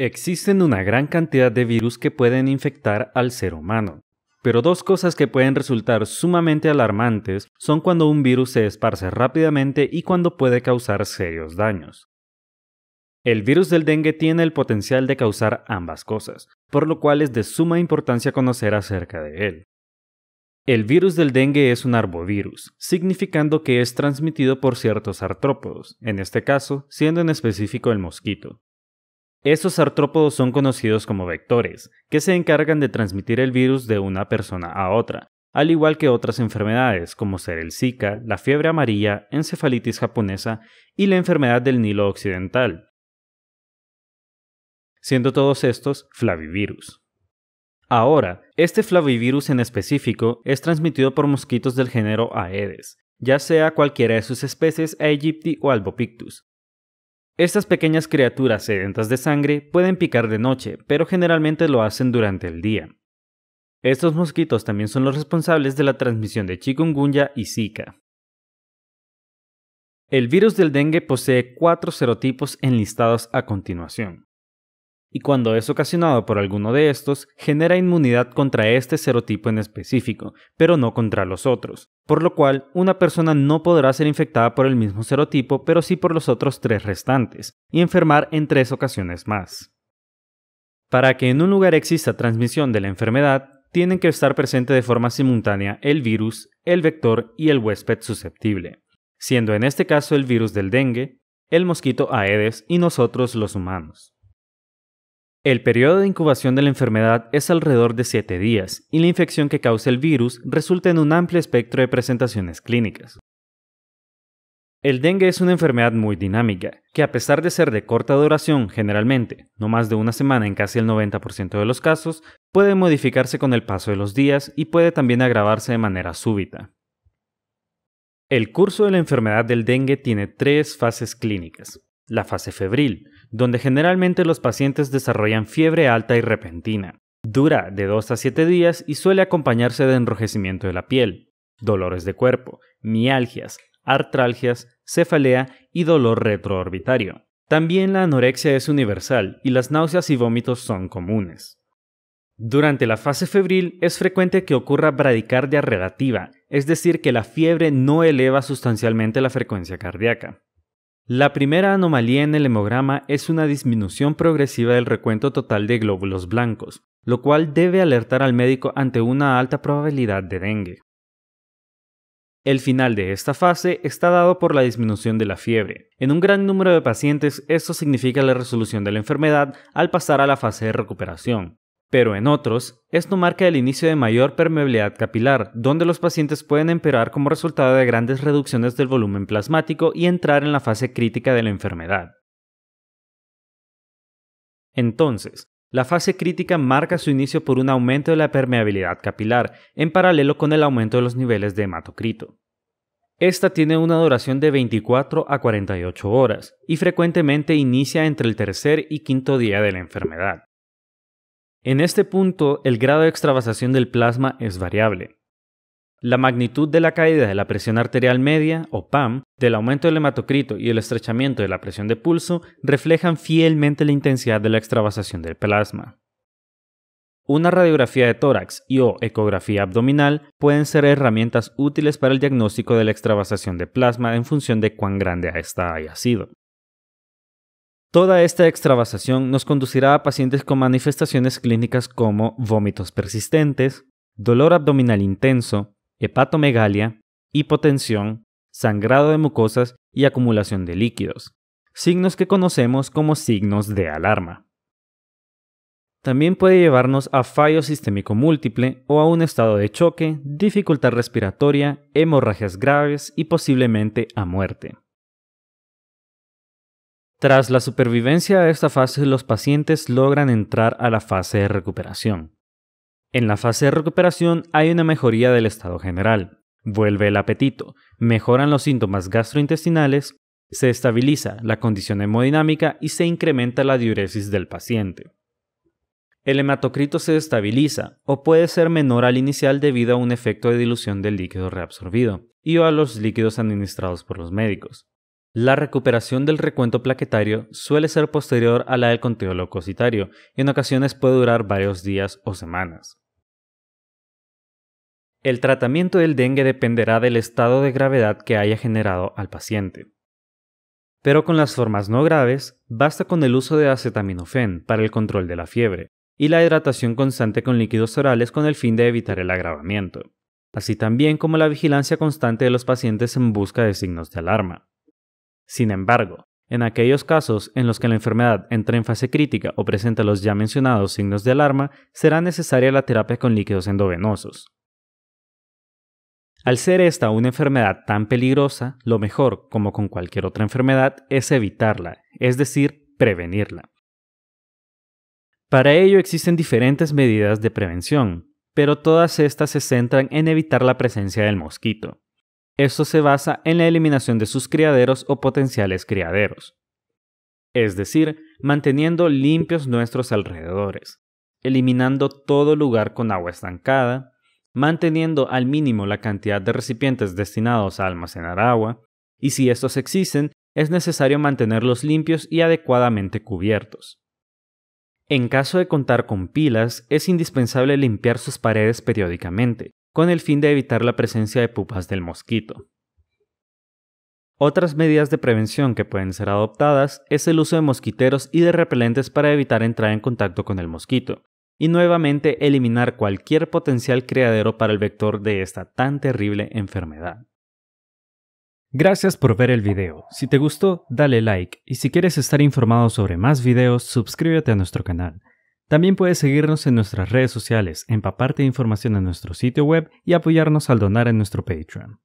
Existen una gran cantidad de virus que pueden infectar al ser humano, pero dos cosas que pueden resultar sumamente alarmantes son cuando un virus se esparce rápidamente y cuando puede causar serios daños. El virus del dengue tiene el potencial de causar ambas cosas, por lo cual es de suma importancia conocer acerca de él. El virus del dengue es un arbovirus, significando que es transmitido por ciertos artrópodos, en este caso siendo en específico el mosquito. Estos artrópodos son conocidos como vectores, que se encargan de transmitir el virus de una persona a otra, al igual que otras enfermedades como ser el Zika, la fiebre amarilla, encefalitis japonesa y la enfermedad del Nilo Occidental, siendo todos estos flavivirus. Ahora, este flavivirus en específico es transmitido por mosquitos del género Aedes, ya sea cualquiera de sus especies Aegypti o Albopictus, estas pequeñas criaturas sedentas de sangre pueden picar de noche, pero generalmente lo hacen durante el día. Estos mosquitos también son los responsables de la transmisión de chikungunya y Zika. El virus del dengue posee cuatro serotipos enlistados a continuación y cuando es ocasionado por alguno de estos, genera inmunidad contra este serotipo en específico, pero no contra los otros, por lo cual una persona no podrá ser infectada por el mismo serotipo, pero sí por los otros tres restantes, y enfermar en tres ocasiones más. Para que en un lugar exista transmisión de la enfermedad, tienen que estar presentes de forma simultánea el virus, el vector y el huésped susceptible, siendo en este caso el virus del dengue, el mosquito Aedes y nosotros los humanos. El periodo de incubación de la enfermedad es alrededor de 7 días y la infección que causa el virus resulta en un amplio espectro de presentaciones clínicas. El dengue es una enfermedad muy dinámica, que a pesar de ser de corta duración generalmente, no más de una semana en casi el 90% de los casos, puede modificarse con el paso de los días y puede también agravarse de manera súbita. El curso de la enfermedad del dengue tiene tres fases clínicas la fase febril, donde generalmente los pacientes desarrollan fiebre alta y repentina. Dura de 2 a 7 días y suele acompañarse de enrojecimiento de la piel, dolores de cuerpo, mialgias, artralgias, cefalea y dolor retroorbitario. También la anorexia es universal y las náuseas y vómitos son comunes. Durante la fase febril es frecuente que ocurra bradicardia relativa, es decir, que la fiebre no eleva sustancialmente la frecuencia cardíaca. La primera anomalía en el hemograma es una disminución progresiva del recuento total de glóbulos blancos, lo cual debe alertar al médico ante una alta probabilidad de dengue. El final de esta fase está dado por la disminución de la fiebre. En un gran número de pacientes esto significa la resolución de la enfermedad al pasar a la fase de recuperación, pero en otros, esto marca el inicio de mayor permeabilidad capilar, donde los pacientes pueden empeorar como resultado de grandes reducciones del volumen plasmático y entrar en la fase crítica de la enfermedad. Entonces, la fase crítica marca su inicio por un aumento de la permeabilidad capilar, en paralelo con el aumento de los niveles de hematocrito. Esta tiene una duración de 24 a 48 horas y frecuentemente inicia entre el tercer y quinto día de la enfermedad. En este punto, el grado de extravasación del plasma es variable. La magnitud de la caída de la presión arterial media, o PAM, del aumento del hematocrito y el estrechamiento de la presión de pulso reflejan fielmente la intensidad de la extravasación del plasma. Una radiografía de tórax y o ecografía abdominal pueden ser herramientas útiles para el diagnóstico de la extravasación de plasma en función de cuán grande esta haya sido. Toda esta extravasación nos conducirá a pacientes con manifestaciones clínicas como vómitos persistentes, dolor abdominal intenso, hepatomegalia, hipotensión, sangrado de mucosas y acumulación de líquidos, signos que conocemos como signos de alarma. También puede llevarnos a fallo sistémico múltiple o a un estado de choque, dificultad respiratoria, hemorragias graves y posiblemente a muerte. Tras la supervivencia a esta fase, los pacientes logran entrar a la fase de recuperación. En la fase de recuperación hay una mejoría del estado general. Vuelve el apetito, mejoran los síntomas gastrointestinales, se estabiliza la condición hemodinámica y se incrementa la diuresis del paciente. El hematocrito se estabiliza o puede ser menor al inicial debido a un efecto de dilución del líquido reabsorbido y o a los líquidos administrados por los médicos. La recuperación del recuento plaquetario suele ser posterior a la del conteo leucocitario y en ocasiones puede durar varios días o semanas. El tratamiento del dengue dependerá del estado de gravedad que haya generado al paciente. Pero con las formas no graves, basta con el uso de acetaminofén para el control de la fiebre y la hidratación constante con líquidos orales con el fin de evitar el agravamiento, así también como la vigilancia constante de los pacientes en busca de signos de alarma. Sin embargo, en aquellos casos en los que la enfermedad entra en fase crítica o presenta los ya mencionados signos de alarma, será necesaria la terapia con líquidos endovenosos. Al ser esta una enfermedad tan peligrosa, lo mejor, como con cualquier otra enfermedad, es evitarla, es decir, prevenirla. Para ello existen diferentes medidas de prevención, pero todas estas se centran en evitar la presencia del mosquito. Esto se basa en la eliminación de sus criaderos o potenciales criaderos. Es decir, manteniendo limpios nuestros alrededores, eliminando todo lugar con agua estancada, manteniendo al mínimo la cantidad de recipientes destinados a almacenar agua, y si estos existen, es necesario mantenerlos limpios y adecuadamente cubiertos. En caso de contar con pilas, es indispensable limpiar sus paredes periódicamente, con el fin de evitar la presencia de pupas del mosquito. Otras medidas de prevención que pueden ser adoptadas es el uso de mosquiteros y de repelentes para evitar entrar en contacto con el mosquito, y nuevamente eliminar cualquier potencial criadero para el vector de esta tan terrible enfermedad. Gracias por ver el video, si te gustó dale like y si quieres estar informado sobre más videos suscríbete a nuestro canal. También puedes seguirnos en nuestras redes sociales, empaparte de información en nuestro sitio web y apoyarnos al donar en nuestro Patreon.